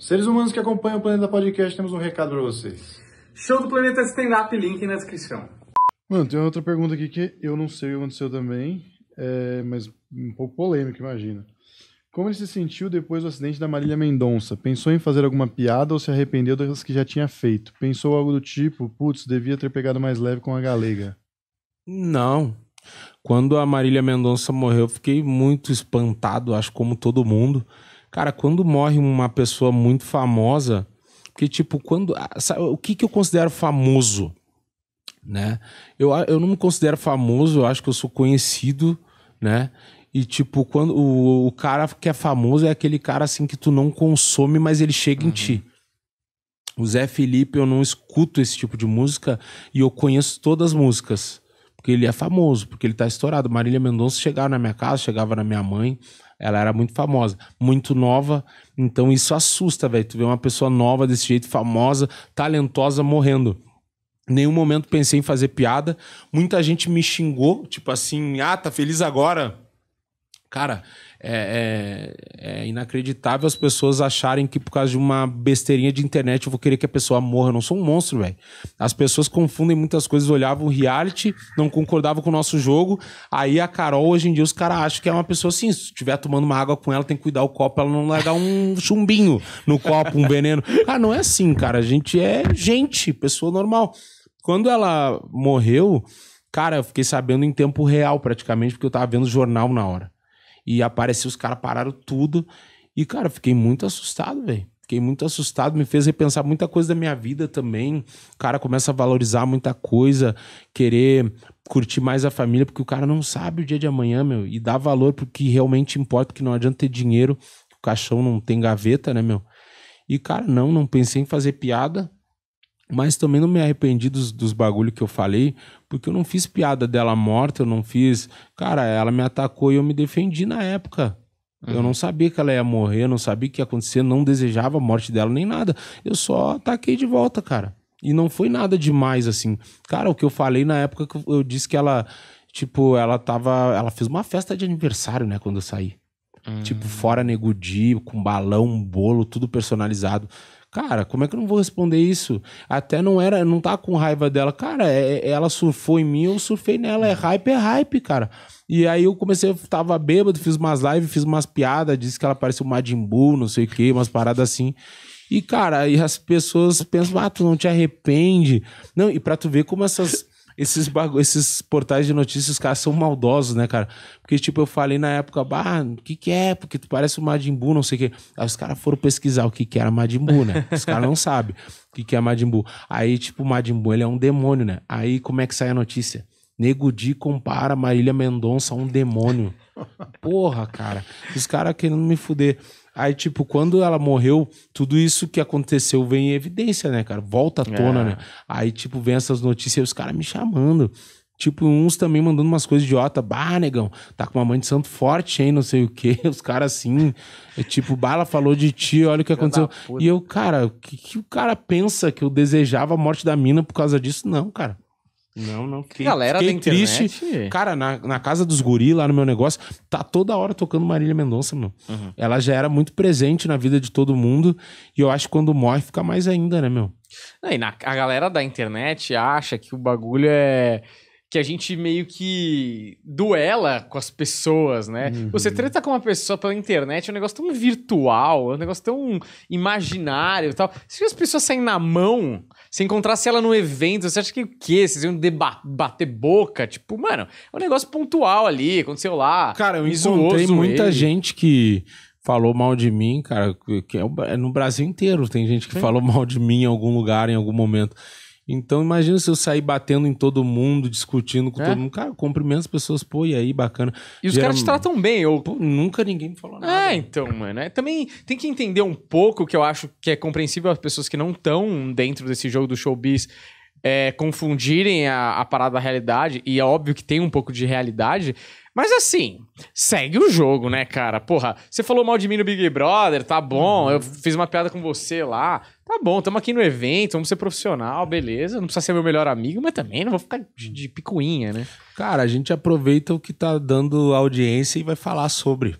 Seres humanos que acompanham o Planeta Podcast, temos um recado para vocês. Show do Planeta Stand Up, link na descrição. Mano, tem outra pergunta aqui que eu não sei o que aconteceu também, é, mas um pouco polêmico, imagina. Como ele se sentiu depois do acidente da Marília Mendonça? Pensou em fazer alguma piada ou se arrependeu das que já tinha feito? Pensou algo do tipo, putz, devia ter pegado mais leve com a galega? Não. Quando a Marília Mendonça morreu, eu fiquei muito espantado, acho como todo mundo. Cara, quando morre uma pessoa muito famosa, que tipo, quando. Ah, Sabe, o que, que eu considero famoso? Né? Eu, eu não me considero famoso, eu acho que eu sou conhecido, né? E tipo, quando o, o cara que é famoso é aquele cara assim que tu não consome, mas ele chega uhum. em ti. O Zé Felipe, eu não escuto esse tipo de música e eu conheço todas as músicas. Porque ele é famoso, porque ele tá estourado. Marília Mendonça chegava na minha casa, chegava na minha mãe. Ela era muito famosa, muito nova. Então isso assusta, velho. Tu vê uma pessoa nova desse jeito, famosa, talentosa, morrendo. Em nenhum momento pensei em fazer piada. Muita gente me xingou, tipo assim, ah, tá feliz agora? Cara, é, é, é, inacreditável as pessoas acharem que por causa de uma besteirinha de internet eu vou querer que a pessoa morra. Eu não sou um monstro, velho. As pessoas confundem muitas coisas, olhavam o reality, não concordavam com o nosso jogo. Aí a Carol, hoje em dia, os caras acham que é uma pessoa assim: se estiver tomando uma água com ela, tem que cuidar o copo ela não largar um chumbinho no copo, um veneno. Ah, não é assim, cara. A gente é gente, pessoa normal. Quando ela morreu, cara, eu fiquei sabendo em tempo real praticamente, porque eu tava vendo jornal na hora. E apareceu, os caras pararam tudo. E, cara, fiquei muito assustado, velho. Fiquei muito assustado, me fez repensar muita coisa da minha vida também. O cara começa a valorizar muita coisa, querer curtir mais a família, porque o cara não sabe o dia de amanhã, meu, e dá valor porque realmente importa, que não adianta ter dinheiro, o caixão não tem gaveta, né, meu? E, cara, não, não pensei em fazer piada. Mas também não me arrependi dos, dos bagulho que eu falei, porque eu não fiz piada dela morta, eu não fiz. Cara, ela me atacou e eu me defendi na época. Uhum. Eu não sabia que ela ia morrer, não sabia o que ia acontecer, não desejava a morte dela nem nada. Eu só ataquei de volta, cara. E não foi nada demais, assim. Cara, o que eu falei na época que eu disse que ela, tipo, ela tava. Ela fez uma festa de aniversário, né, quando eu saí. Uhum. Tipo, fora negudi, com balão, bolo, tudo personalizado. Cara, como é que eu não vou responder isso? Até não era, não tá com raiva dela. Cara, é, é, ela surfou em mim, eu surfei nela. É hype, é hype, cara. E aí eu comecei, eu tava bêbado, fiz umas lives, fiz umas piadas, disse que ela parecia o Majin Buu, não sei o que, umas paradas assim. E, cara, e as pessoas pensam, ah, tu não te arrepende. Não, e pra tu ver como essas esses, bagu esses portais de notícias, caras são maldosos, né, cara? Porque, tipo, eu falei na época, bah, o que que é? Porque tu parece o Majin Buu, não sei o quê. Aí os caras foram pesquisar o que que era Majin Buu, né? Os caras não sabem o que que é Majin Buu. Aí, tipo, o Majin Buu, ele é um demônio, né? Aí, como é que sai a notícia? Nego Di compara Marília Mendonça a um demônio. Porra, cara. Os caras querendo me fuder. Aí, tipo, quando ela morreu, tudo isso que aconteceu vem em evidência, né, cara? Volta à tona, é. né? Aí, tipo, vem essas notícias os caras me chamando. Tipo, uns também mandando umas coisas idiota. Bah, negão, tá com uma mãe de santo forte, hein? Não sei o quê. Os caras assim. É, tipo, Bala falou de ti, olha o que aconteceu. E eu, cara, o que, que o cara pensa que eu desejava a morte da mina por causa disso? Não, cara. Não, não. Fiquei, Galera fiquei da triste. Internet. Cara, na, na casa dos guri, lá no meu negócio, tá toda hora tocando Marília Mendonça, meu. Uhum. Ela já era muito presente na vida de todo mundo. E eu acho que quando morre, fica mais ainda, né, meu? Não, e na, a galera da internet acha que o bagulho é que a gente meio que duela com as pessoas, né? Uhum. Você treta com uma pessoa pela internet, é um negócio tão virtual, é um negócio tão imaginário e tal. Se as pessoas saem na mão, se encontrasse ela num evento, você acha que o quê? Vocês iam bater boca? Tipo, mano, é um negócio pontual ali, aconteceu lá. Cara, eu encontrei muita ele. gente que falou mal de mim, cara, que é, é no Brasil inteiro tem gente que Sim. falou mal de mim em algum lugar, em algum momento. Então, imagina se eu sair batendo em todo mundo, discutindo com é? todo mundo. Cara, cumprimento as pessoas, pô, e aí, bacana. E os caras te tratam bem. Eu... Pô, nunca ninguém me falou nada. É, então, mano. É, também tem que entender um pouco que eu acho que é compreensível as pessoas que não estão dentro desse jogo do showbiz é, confundirem a, a parada da realidade. E é óbvio que tem um pouco de realidade, mas assim, segue o jogo, né, cara? Porra, você falou mal de mim no Big Brother, tá bom, uhum. eu fiz uma piada com você lá, tá bom, Tamo aqui no evento, vamos ser profissional, beleza, não precisa ser meu melhor amigo, mas também não vou ficar de, de picuinha, né? Cara, a gente aproveita o que tá dando audiência e vai falar sobre.